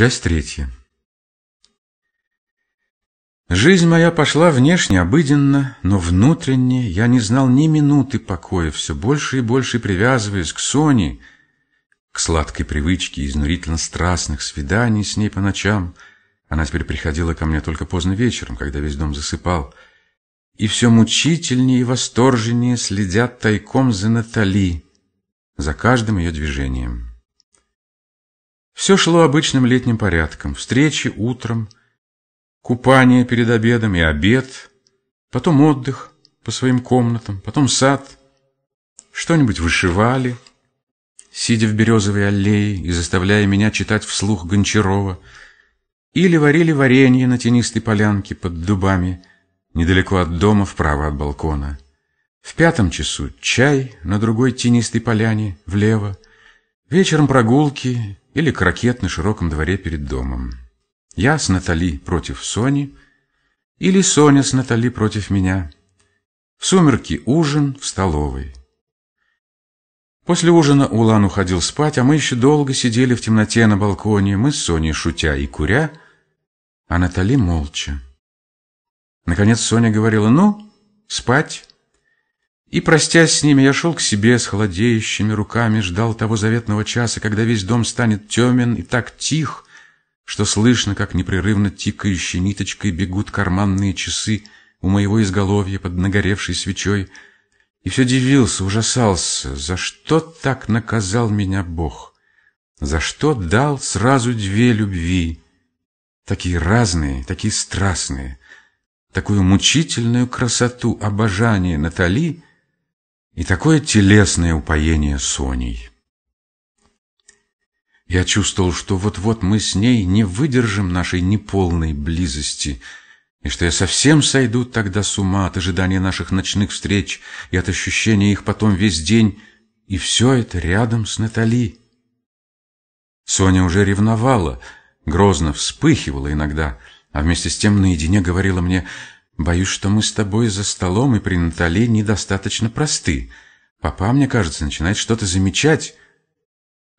Часть третья. Жизнь моя пошла внешне обыденно, но внутренне я не знал ни минуты покоя, все больше и больше привязываясь к Соне, к сладкой привычке изнурительно страстных свиданий с ней по ночам. Она теперь приходила ко мне только поздно вечером, когда весь дом засыпал. И все мучительнее и восторженнее следят тайком за Натали, за каждым ее движением. Все шло обычным летним порядком. Встречи утром, купание перед обедом и обед, потом отдых по своим комнатам, потом сад. Что-нибудь вышивали, сидя в березовой аллее и заставляя меня читать вслух Гончарова, или варили варенье на тенистой полянке под дубами, недалеко от дома, вправо от балкона. В пятом часу чай на другой тенистой поляне, влево, вечером прогулки или крокет на широком дворе перед домом. Я с Натали против Сони, или Соня с Натали против меня. В сумерки ужин в столовой. После ужина Улан уходил спать, а мы еще долго сидели в темноте на балконе, мы с Соней шутя и куря, а Натали молча. Наконец Соня говорила, ну, спать. И, простясь с ними, я шел к себе с холодеющими руками, ждал того заветного часа, когда весь дом станет темен и так тих, что слышно, как непрерывно тикающей ниточкой бегут карманные часы у моего изголовья под нагоревшей свечой. И все дивился, ужасался, за что так наказал меня Бог, за что дал сразу две любви, такие разные, такие страстные, такую мучительную красоту обожания Натали — и такое телесное упоение Соней. Я чувствовал, что вот-вот мы с ней не выдержим нашей неполной близости, и что я совсем сойду тогда с ума от ожидания наших ночных встреч и от ощущения их потом весь день, и все это рядом с Натали. Соня уже ревновала, грозно вспыхивала иногда, а вместе с тем наедине говорила мне — Боюсь, что мы с тобой за столом и при Натале недостаточно просты. Папа, мне кажется, начинает что-то замечать.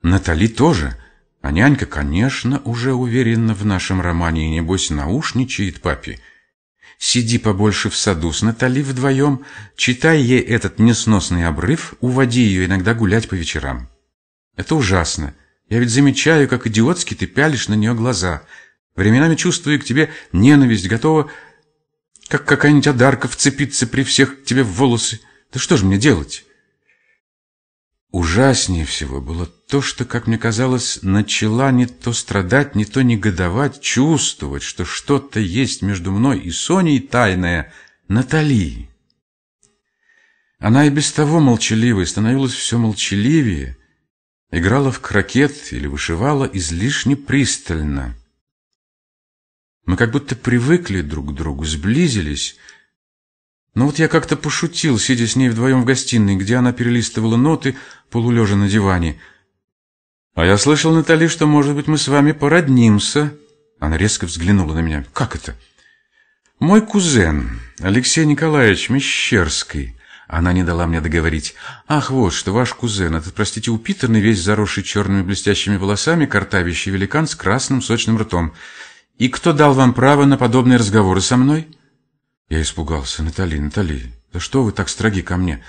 Натали тоже. А нянька, конечно, уже уверена в нашем романе и, небось, наушничает папе. Сиди побольше в саду с Натали вдвоем, читай ей этот несносный обрыв, уводи ее иногда гулять по вечерам. Это ужасно. Я ведь замечаю, как идиотски ты пялишь на нее глаза. Временами чувствую к тебе ненависть, готова как какая-нибудь одарка вцепится при всех тебе в волосы. Да что же мне делать? Ужаснее всего было то, что, как мне казалось, начала не то страдать, не то негодовать, чувствовать, что что-то есть между мной и Соней тайное Натали. Она и без того молчаливой становилась все молчаливее, играла в крокет или вышивала излишне пристально — мы как будто привыкли друг к другу, сблизились. Но вот я как-то пошутил, сидя с ней вдвоем в гостиной, где она перелистывала ноты, полулежа на диване. «А я слышал, Натали, что, может быть, мы с вами породнимся». Она резко взглянула на меня. «Как это?» «Мой кузен, Алексей Николаевич Мещерский». Она не дала мне договорить. «Ах, вот что, ваш кузен, этот, простите, упитанный, весь заросший черными блестящими волосами, картавящий великан с красным сочным ртом. И кто дал вам право на подобные разговоры со мной? Я испугался. Натали, Натали, да что вы так строги ко мне?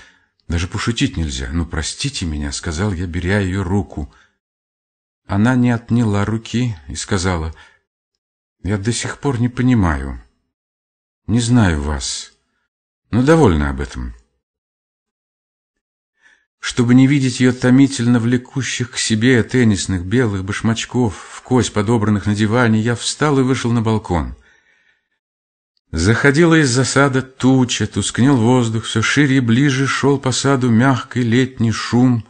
Даже пошутить нельзя. Ну, простите меня, сказал я, беря ее руку. Она не отняла руки и сказала, я до сих пор не понимаю. Не знаю вас. Но довольна об этом чтобы не видеть ее томительно влекущих к себе теннисных белых башмачков, в кость подобранных на диване, я встал и вышел на балкон. Заходила из засада туча, тускнел воздух, все шире и ближе шел по саду мягкий летний шум,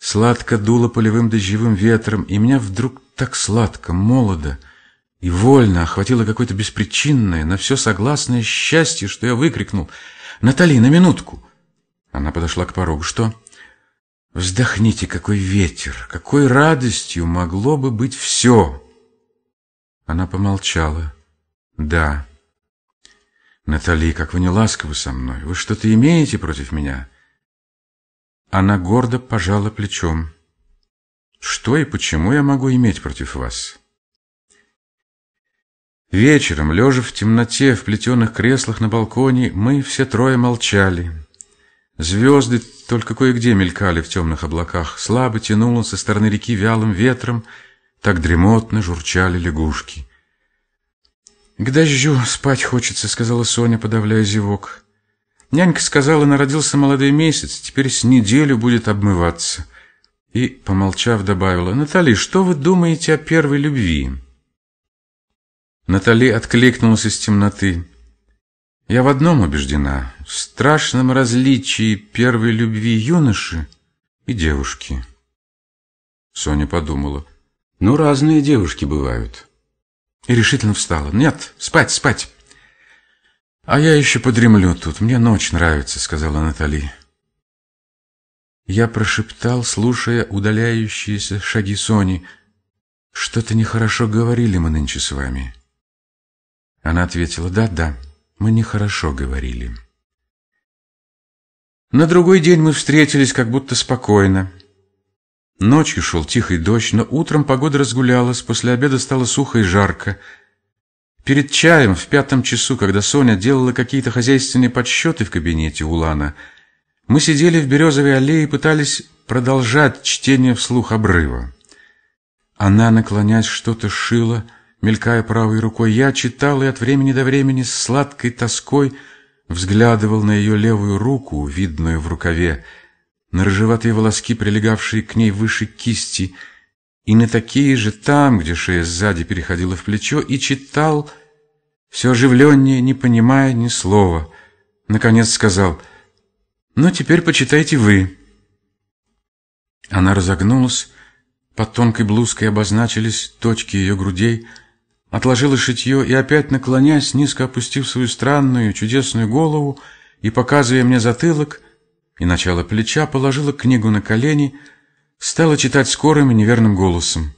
сладко дуло полевым дождевым ветром, и меня вдруг так сладко, молодо и вольно охватило какое-то беспричинное, на все согласное счастье, что я выкрикнул «Натали, на минутку!» Она подошла к порогу. «Что?» Вздохните, какой ветер, какой радостью могло бы быть все. Она помолчала. Да. Натали, как вы не ласковы со мной. Вы что-то имеете против меня? Она гордо пожала плечом. Что и почему я могу иметь против вас? Вечером, лежа в темноте в плетеных креслах на балконе, мы все трое молчали. Звезды только кое-где мелькали в темных облаках, слабо тянуло со стороны реки вялым ветром, так дремотно журчали лягушки. «К дождю спать хочется», — сказала Соня, подавляя зевок. Нянька сказала, народился молодой месяц, теперь с неделю будет обмываться. И, помолчав, добавила, «Натали, что вы думаете о первой любви?» Натали откликнулась из темноты. Я в одном убеждена – в страшном различии первой любви юноши и девушки. Соня подумала. Ну, разные девушки бывают. И решительно встала. Нет, спать, спать. А я еще подремлю тут. Мне ночь нравится, сказала Натали. Я прошептал, слушая удаляющиеся шаги Сони. Что-то нехорошо говорили мы нынче с вами. Она ответила, да, да. Мы нехорошо говорили. На другой день мы встретились как будто спокойно. Ночью шел тихий дождь, но утром погода разгулялась, после обеда стало сухо и жарко. Перед чаем в пятом часу, когда Соня делала какие-то хозяйственные подсчеты в кабинете Улана, мы сидели в березовой аллее и пытались продолжать чтение вслух обрыва. Она, наклонясь, что-то шила — мелькая правой рукой. Я читал и от времени до времени с сладкой тоской взглядывал на ее левую руку, видную в рукаве, на рыжеватые волоски, прилегавшие к ней выше кисти, и на такие же там, где шея сзади переходила в плечо, и читал, все оживленнее, не понимая ни слова. Наконец сказал, «Ну, теперь почитайте вы». Она разогнулась, под тонкой блузкой обозначились точки ее грудей — Отложила шитье и опять, наклонясь, низко опустив свою странную, чудесную голову и показывая мне затылок и начало плеча, положила книгу на колени, стала читать скорым и неверным голосом.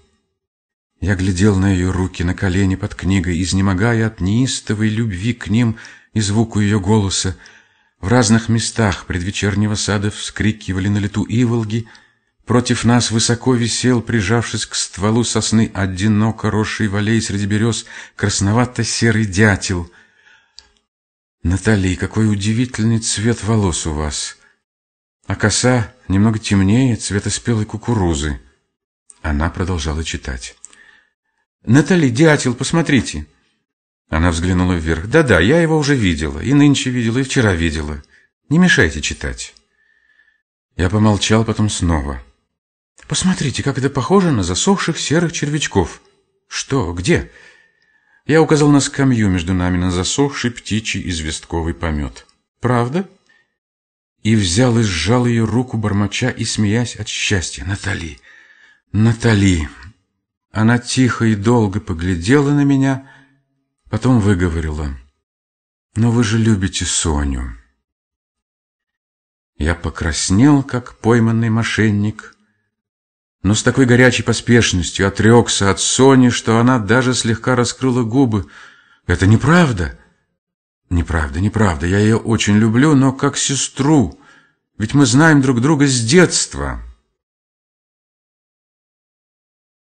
Я глядел на ее руки, на колени под книгой, изнемогая от неистовой любви к ним и звуку ее голоса. В разных местах предвечернего сада вскрикивали на лету иволги — Против нас высоко висел, прижавшись к стволу сосны, одиноко росший в среди берез красновато-серый дятел. «Натали, какой удивительный цвет волос у вас! А коса немного темнее цвета спелой кукурузы». Она продолжала читать. «Натали, дятел, посмотрите!» Она взглянула вверх. «Да-да, я его уже видела. И нынче видела, и вчера видела. Не мешайте читать». Я помолчал, потом снова. Посмотрите, как это похоже на засохших серых червячков. Что? Где? Я указал на скамью между нами на засохший птичий известковый помет. Правда? И взял и сжал ее руку, бормоча и смеясь от счастья. Натали! Натали! Она тихо и долго поглядела на меня, потом выговорила. «Но вы же любите Соню». Я покраснел, как пойманный мошенник, но с такой горячей поспешностью отрекся от Сони, что она даже слегка раскрыла губы. «Это неправда!» «Неправда, неправда. Я ее очень люблю, но как сестру. Ведь мы знаем друг друга с детства».